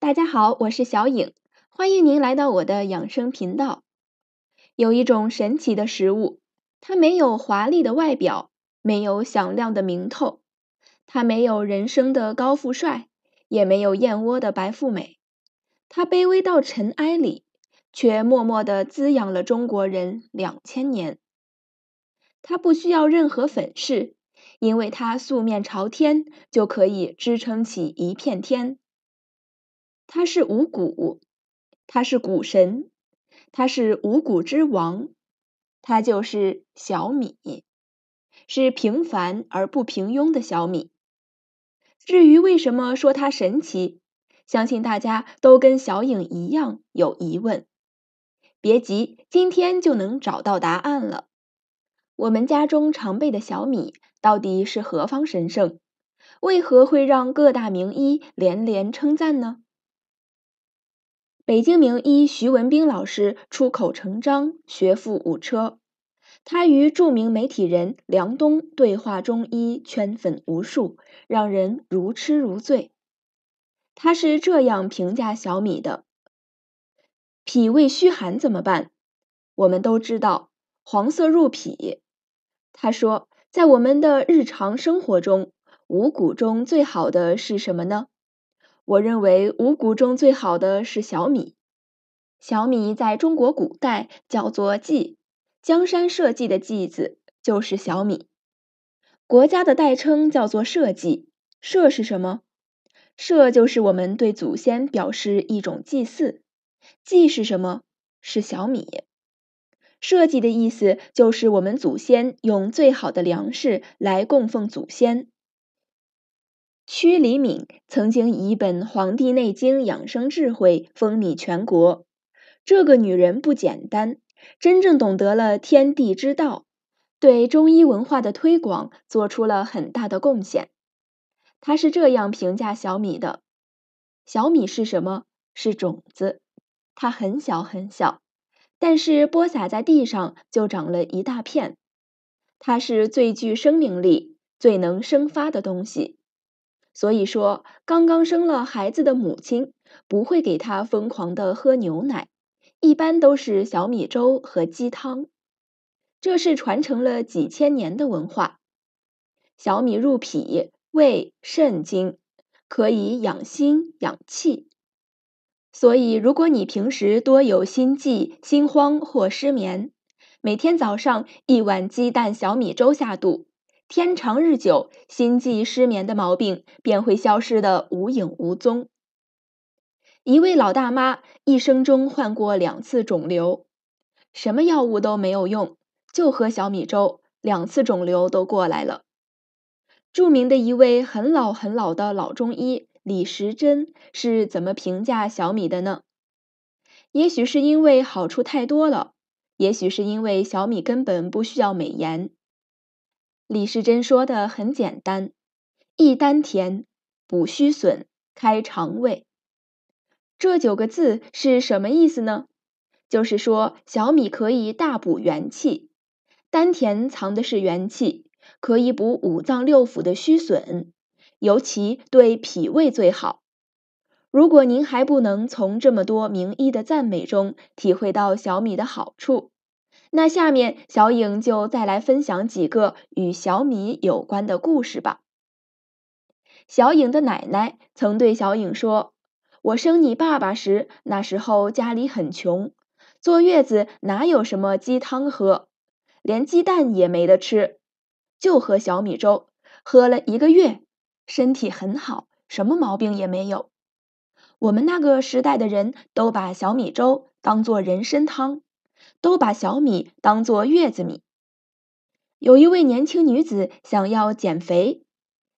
大家好，我是小颖，欢迎您来到我的养生频道。有一种神奇的食物，它没有华丽的外表，没有响亮的名头，它没有人生的高富帅，也没有燕窝的白富美，它卑微到尘埃里，却默默的滋养了中国人两千年。它不需要任何粉饰，因为它素面朝天就可以支撑起一片天。他是五谷，他是谷神，他是五谷之王，他就是小米，是平凡而不平庸的小米。至于为什么说它神奇，相信大家都跟小影一样有疑问。别急，今天就能找到答案了。我们家中常备的小米到底是何方神圣？为何会让各大名医连连称赞呢？北京名医徐文兵老师出口成章，学富五车。他与著名媒体人梁冬对话中医，圈粉无数，让人如痴如醉。他是这样评价小米的：“脾胃虚寒怎么办？我们都知道黄色入脾。”他说，在我们的日常生活中，五谷中最好的是什么呢？我认为五谷中最好的是小米。小米在中国古代叫做稷，江山社稷的稷字就是小米。国家的代称叫做社稷，社是什么？社就是我们对祖先表示一种祭祀。稷是什么？是小米。社稷的意思就是我们祖先用最好的粮食来供奉祖先。屈黎敏曾经以一本《黄帝内经》养生智慧风靡全国。这个女人不简单，真正懂得了天地之道，对中医文化的推广做出了很大的贡献。她是这样评价小米的：小米是什么？是种子，它很小很小，但是播撒在地上就长了一大片。它是最具生命力、最能生发的东西。所以说，刚刚生了孩子的母亲不会给他疯狂的喝牛奶，一般都是小米粥和鸡汤。这是传承了几千年的文化。小米入脾、胃、肾经，可以养心养气。所以，如果你平时多有心悸、心慌或失眠，每天早上一碗鸡蛋小米粥下肚。天长日久，心悸失眠的毛病便会消失的无影无踪。一位老大妈一生中患过两次肿瘤，什么药物都没有用，就喝小米粥，两次肿瘤都过来了。著名的一位很老很老的老中医李时珍是怎么评价小米的呢？也许是因为好处太多了，也许是因为小米根本不需要美颜。李时珍说的很简单：“益丹田，补虚损，开肠胃。”这九个字是什么意思呢？就是说小米可以大补元气，丹田藏的是元气，可以补五脏六腑的虚损，尤其对脾胃最好。如果您还不能从这么多名医的赞美中体会到小米的好处，那下面，小影就再来分享几个与小米有关的故事吧。小影的奶奶曾对小影说：“我生你爸爸时，那时候家里很穷，坐月子哪有什么鸡汤喝，连鸡蛋也没得吃，就喝小米粥，喝了一个月，身体很好，什么毛病也没有。我们那个时代的人都把小米粥当作人参汤。”都把小米当做月子米。有一位年轻女子想要减肥，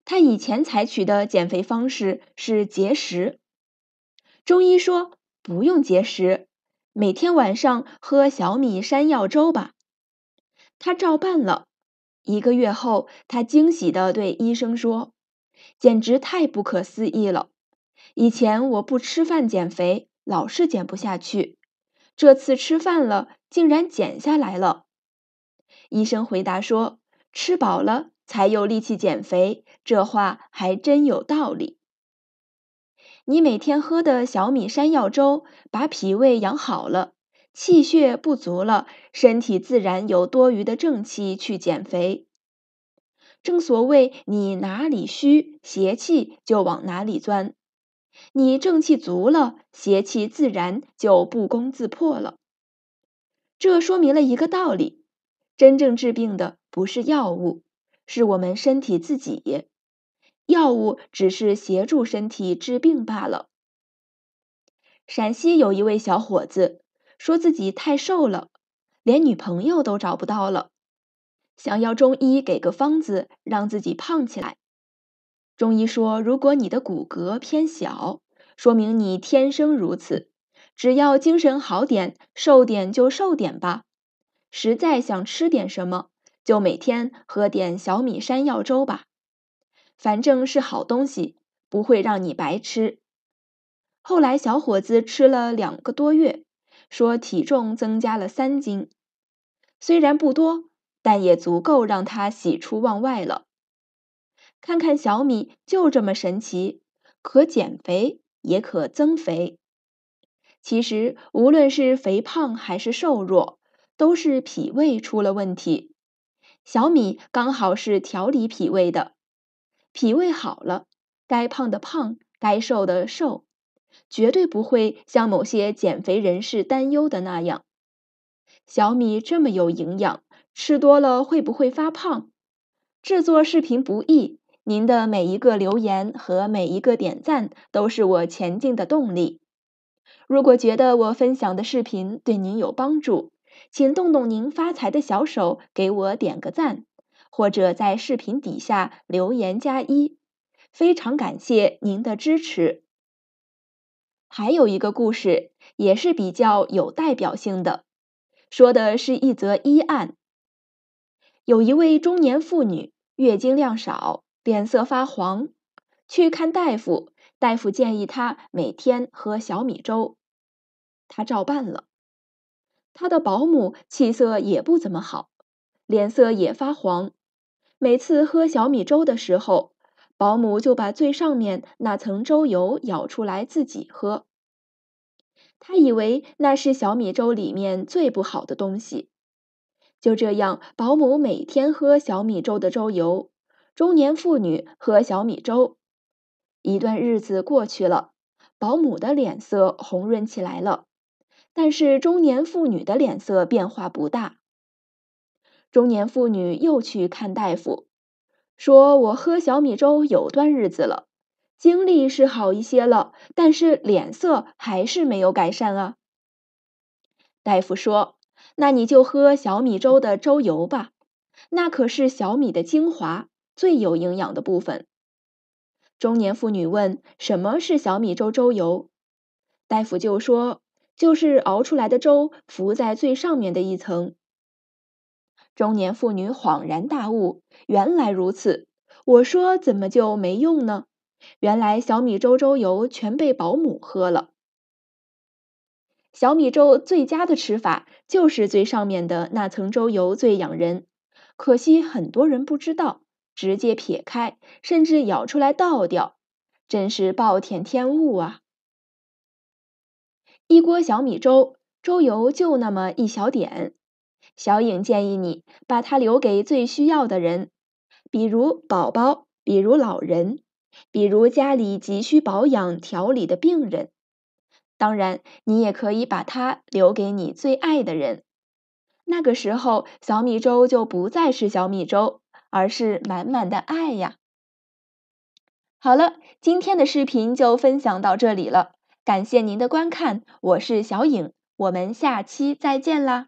她以前采取的减肥方式是节食。中医说不用节食，每天晚上喝小米山药粥吧。她照办了。一个月后，她惊喜的对医生说：“简直太不可思议了！以前我不吃饭减肥，老是减不下去，这次吃饭了。”竟然减下来了。医生回答说：“吃饱了才有力气减肥，这话还真有道理。你每天喝的小米山药粥，把脾胃养好了，气血不足了，身体自然有多余的正气去减肥。正所谓，你哪里虚，邪气就往哪里钻；你正气足了，邪气自然就不攻自破了。”这说明了一个道理：真正治病的不是药物，是我们身体自己。药物只是协助身体治病罢了。陕西有一位小伙子说自己太瘦了，连女朋友都找不到了，想要中医给个方子让自己胖起来。中医说，如果你的骨骼偏小，说明你天生如此。只要精神好点，瘦点就瘦点吧。实在想吃点什么，就每天喝点小米山药粥吧，反正是好东西，不会让你白吃。后来小伙子吃了两个多月，说体重增加了三斤，虽然不多，但也足够让他喜出望外了。看看小米就这么神奇，可减肥也可增肥。其实，无论是肥胖还是瘦弱，都是脾胃出了问题。小米刚好是调理脾胃的，脾胃好了，该胖的胖，该瘦的瘦，绝对不会像某些减肥人士担忧的那样。小米这么有营养，吃多了会不会发胖？制作视频不易，您的每一个留言和每一个点赞都是我前进的动力。如果觉得我分享的视频对您有帮助，请动动您发财的小手给我点个赞，或者在视频底下留言加一，非常感谢您的支持。还有一个故事也是比较有代表性的，说的是一则医案。有一位中年妇女，月经量少，脸色发黄，去看大夫，大夫建议她每天喝小米粥。他照办了，他的保姆气色也不怎么好，脸色也发黄。每次喝小米粥的时候，保姆就把最上面那层粥油舀出来自己喝。他以为那是小米粥里面最不好的东西。就这样，保姆每天喝小米粥的粥油。中年妇女喝小米粥，一段日子过去了，保姆的脸色红润起来了。但是中年妇女的脸色变化不大。中年妇女又去看大夫，说：“我喝小米粥有段日子了，精力是好一些了，但是脸色还是没有改善啊。”大夫说：“那你就喝小米粥的粥油吧，那可是小米的精华，最有营养的部分。”中年妇女问：“什么是小米粥粥油？”大夫就说。就是熬出来的粥浮在最上面的一层。中年妇女恍然大悟：“原来如此！我说怎么就没用呢？原来小米粥粥油全被保姆喝了。小米粥最佳的吃法就是最上面的那层粥油最养人，可惜很多人不知道，直接撇开，甚至舀出来倒掉，真是暴殄天物啊！”一锅小米粥，粥油就那么一小点。小颖建议你把它留给最需要的人，比如宝宝，比如老人，比如家里急需保养调理的病人。当然，你也可以把它留给你最爱的人。那个时候，小米粥就不再是小米粥，而是满满的爱呀。好了，今天的视频就分享到这里了。感谢您的观看，我是小影，我们下期再见啦。